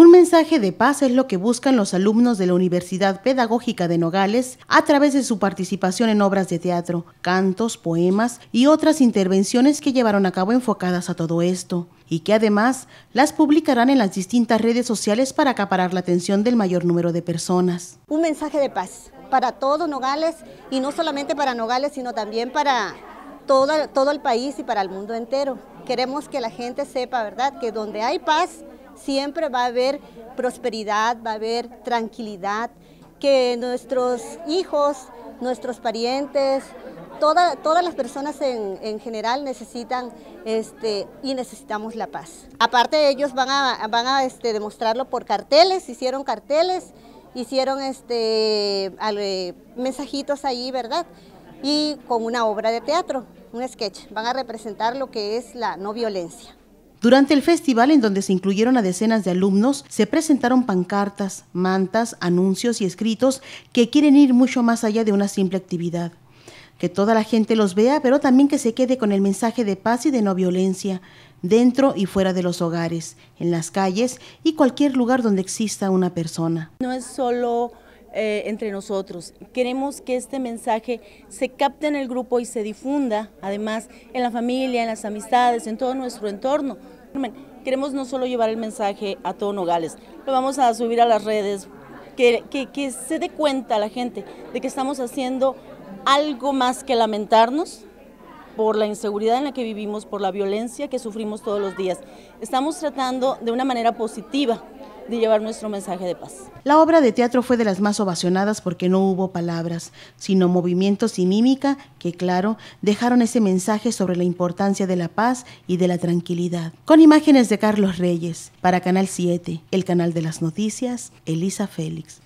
Un mensaje de paz es lo que buscan los alumnos de la Universidad Pedagógica de Nogales a través de su participación en obras de teatro, cantos, poemas y otras intervenciones que llevaron a cabo enfocadas a todo esto, y que además las publicarán en las distintas redes sociales para acaparar la atención del mayor número de personas. Un mensaje de paz para todo Nogales y no solamente para Nogales, sino también para todo, todo el país y para el mundo entero. Queremos que la gente sepa, ¿verdad?, que donde hay paz, siempre va a haber prosperidad, va a haber tranquilidad, que nuestros hijos, nuestros parientes, todas las personas en, general necesitan este, y necesitamos la paz. Aparte ellos van a, van este, demostrarlo por carteles, hicieron carteles, hicieron este, eh, mensajitos ahí, ¿verdad? Y con una obra de teatro, un sketch, van a representar lo que es la no violencia. Durante el festival, en donde se incluyeron a decenas de alumnos, se presentaron pancartas, mantas, anuncios y escritos que quieren ir mucho más allá de una simple actividad. Que toda la gente los vea, pero también que se quede con el mensaje de paz y de no violencia, dentro y fuera de los hogares, en las calles y cualquier lugar donde exista una persona. No es solo eh, entre nosotros. Queremos que este mensaje se capte en el grupo y se difunda, además, en la familia, en las amistades, en todo nuestro entorno. Queremos no solo llevar el mensaje a todo Nogales, lo vamos a subir a las redes, que se dé cuenta la gente de que estamos haciendo algo más que lamentarnos, por la inseguridad en la que vivimos, por la violencia que sufrimos todos los días. Estamos tratando de una manera positiva de llevar nuestro mensaje de paz. La obra de teatro fue de las más ovacionadas porque no hubo palabras, sino movimientos y mímica que, claro, dejaron ese mensaje sobre la importancia de la paz y de la tranquilidad. Con imágenes de Carlos Reyes, para Canal 7, el canal de las noticias, Elisa Félix.